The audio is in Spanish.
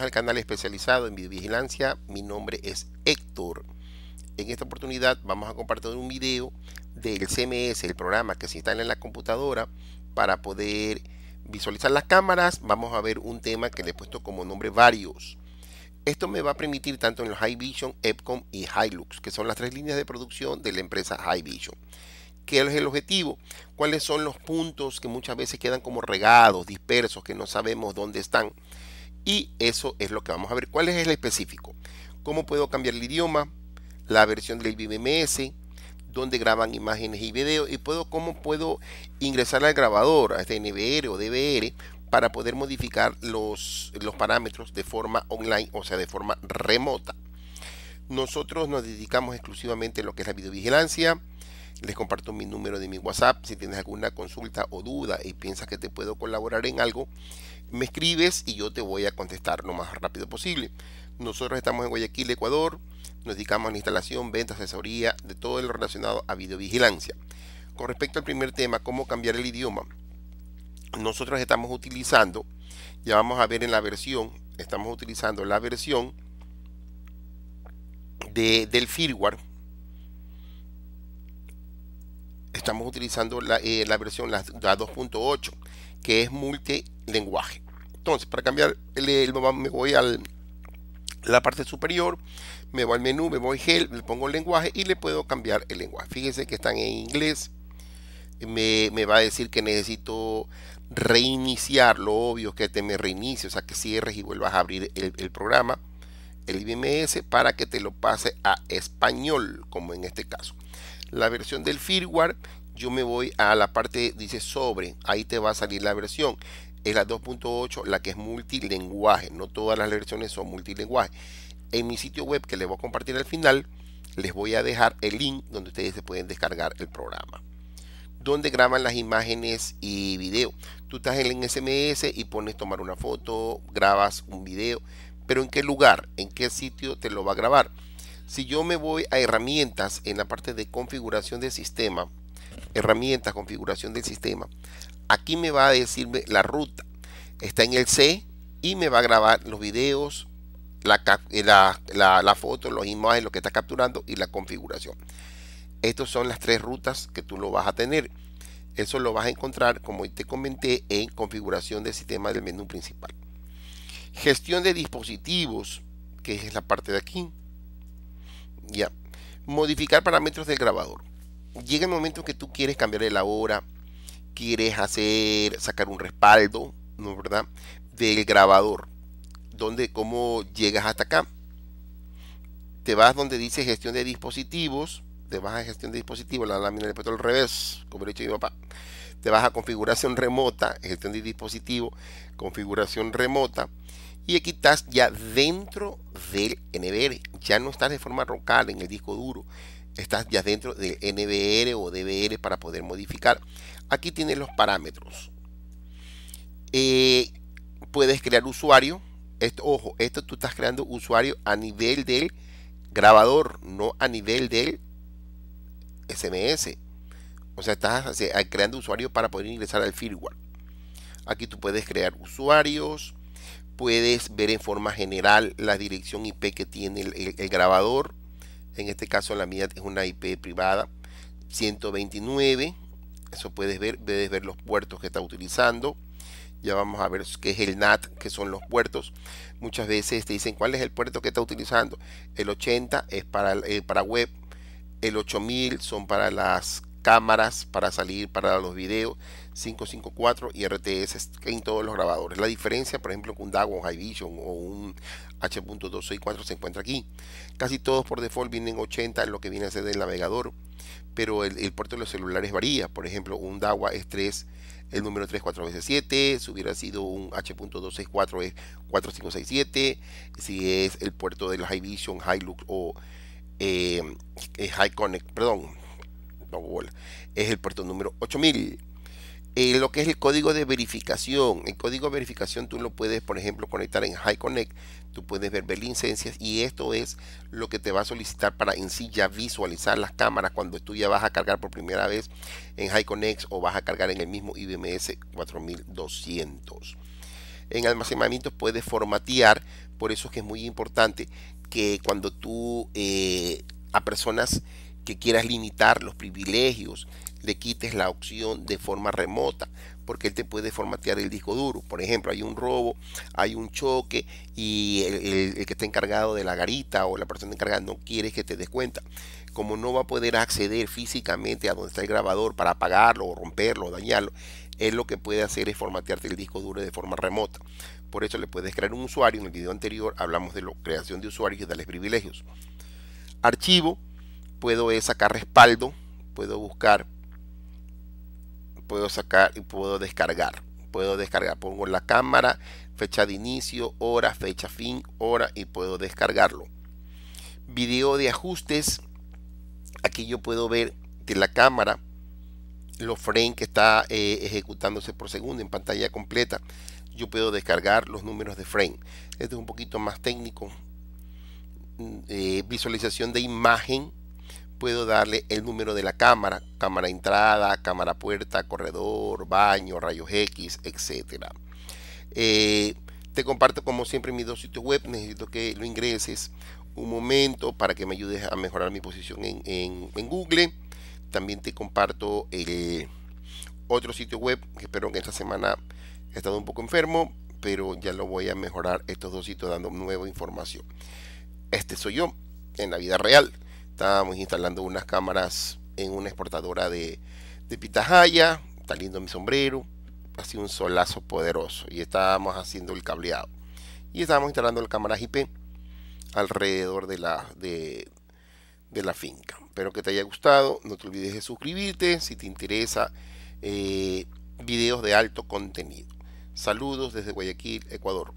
al canal especializado en videovigilancia. Mi nombre es Héctor. En esta oportunidad vamos a compartir un video del CMS, el programa que se instala en la computadora para poder visualizar las cámaras. Vamos a ver un tema que le he puesto como nombre varios. Esto me va a permitir tanto en los High Vision, Epcom y Hilux, que son las tres líneas de producción de la empresa High Vision. ¿Qué es el objetivo? ¿Cuáles son los puntos que muchas veces quedan como regados, dispersos, que no sabemos dónde están? Y eso es lo que vamos a ver. ¿Cuál es el específico? ¿Cómo puedo cambiar el idioma? La versión del BMS, donde graban imágenes y videos y puedo cómo puedo ingresar al grabador, a este NBR o DVR para poder modificar los, los parámetros de forma online, o sea, de forma remota. Nosotros nos dedicamos exclusivamente a lo que es la videovigilancia, les comparto mi número de mi WhatsApp. Si tienes alguna consulta o duda y piensas que te puedo colaborar en algo, me escribes y yo te voy a contestar lo más rápido posible. Nosotros estamos en Guayaquil, Ecuador. Nos dedicamos a la instalación, venta, asesoría de todo lo relacionado a videovigilancia. Con respecto al primer tema, cómo cambiar el idioma, nosotros estamos utilizando, ya vamos a ver en la versión, estamos utilizando la versión de, del firmware utilizando eh, la, versión la, 2.8 que es multilenguaje. Entonces, para cambiar, el, me voy a la parte superior, me voy al menú, me voy gel le pongo el lenguaje y le puedo cambiar el lenguaje. Fíjense que están en inglés. Me, va a decir que necesito reiniciar, lo obvio que te me reinicie, o sea que cierres y vuelvas a abrir el, el programa, el IBMS, para que te lo pase a español, como en este caso la versión del firmware yo me voy a la parte, dice sobre, ahí te va a salir la versión. Es la 2.8, la que es multilenguaje. No todas las versiones son multilinguaje. En mi sitio web que les voy a compartir al final, les voy a dejar el link donde ustedes se pueden descargar el programa. Donde graban las imágenes y video. Tú estás en el SMS y pones tomar una foto, grabas un video. Pero ¿en qué lugar? ¿En qué sitio te lo va a grabar? Si yo me voy a herramientas en la parte de configuración de sistema, herramientas, configuración del sistema. Aquí me va a decirme la ruta. Está en el C y me va a grabar los videos, la, eh, la, la, foto, los imágenes, lo que está capturando y la configuración. Estas son las tres rutas que tú lo vas a tener. Eso lo vas a encontrar, como te comenté, en configuración del sistema del menú principal. Gestión de dispositivos, que es la parte de aquí. Ya. Modificar parámetros del grabador llega el momento que tú quieres cambiar la hora, quieres hacer, sacar un respaldo, ¿no verdad? Del grabador. Donde, ¿Cómo llegas hasta acá? Te vas donde dice gestión de dispositivos, te vas a gestión de dispositivos, la lámina de petróleo al revés, como lo he dicho papá. Te vas a configuración remota, gestión de dispositivo, configuración remota. Y aquí estás ya dentro del NVR. Ya no estás de forma local en el disco duro estás ya dentro del NBR o DBR para poder modificar. Aquí tienes los parámetros. Eh, puedes crear usuario. Esto, ojo, esto tú estás creando usuario a nivel del grabador, no a nivel del SMS. O sea, estás ah, creando usuario para poder ingresar al firmware. Aquí tú puedes crear usuarios, puedes ver en forma general la dirección IP que tiene el grabador en este caso la mía es una IP privada 129 eso puedes ver puedes ver los puertos que está utilizando ya vamos a ver qué es el NAT que son los puertos muchas veces te dicen cuál es el puerto que está utilizando el 80 es para, eh, para web el 8000 son para las cámaras para salir para los videos 554 y RTS en todos los grabadores. La diferencia, por ejemplo, con o High Vision o un H.264 se encuentra aquí. Casi todos por default vienen 80 lo que viene a ser del navegador, pero el, puerto de los celulares varía. Por ejemplo, un DAWA es 3, el número 34 veces 7, si hubiera sido un H.264 es 4567, si es el puerto del High Vision, look o eh, eh, High Connect, perdón, es el puerto número 8000. Eh, lo que es el código de verificación. El código de verificación tú lo puedes, por ejemplo, conectar en High Connect. Tú puedes ver, ver licencias y esto es lo que te va a solicitar para en sí ya visualizar las cámaras cuando tú ya vas a cargar por primera vez en High Connect o vas a cargar en el mismo IBMS 4200. En almacenamiento puedes formatear, por eso es que es muy importante que cuando tú eh, a personas que quieras limitar los privilegios, le quites la opción de forma remota, porque él te puede formatear el disco duro. Por ejemplo, hay un robo, hay un choque y el, que está encargado de la garita o la persona encargada no quiere que te des cuenta. Como no va a poder acceder físicamente a donde está el grabador para apagarlo o romperlo o dañarlo, él lo que puede hacer es formatearte el disco duro de forma remota. Por eso le puedes crear un usuario. En el video anterior hablamos de la creación de usuarios y darles privilegios. Archivo puedo sacar respaldo, puedo buscar, puedo sacar y puedo descargar. Puedo descargar, pongo la cámara, fecha de inicio, hora, fecha fin, hora y puedo descargarlo. Video de ajustes, aquí yo puedo ver de la cámara los frames que está eh, ejecutándose por segundo en pantalla completa. Yo puedo descargar los números de frame. esto es un poquito más técnico. Mm, eh, visualización de imagen puedo darle el número de la cámara, cámara entrada, cámara puerta, corredor, baño, rayos X, etc. Eh, te comparto como siempre mis dos sitios web, necesito que lo ingreses un momento para que me ayudes a mejorar mi posición en, Google. También te comparto el eh, otro sitio web que espero que esta semana he estado un poco enfermo, pero ya lo voy a mejorar estos dos sitios dando nueva información. Este soy yo en la vida real estábamos instalando unas cámaras en una exportadora de, de pitahaya, está lindo mi sombrero, Así un solazo poderoso y estábamos haciendo el cableado y estábamos instalando el cámara IP alrededor de la, de, la finca. Espero que te haya gustado, no te olvides de suscribirte si te interesa eh, videos de alto contenido. Saludos desde Guayaquil, Ecuador.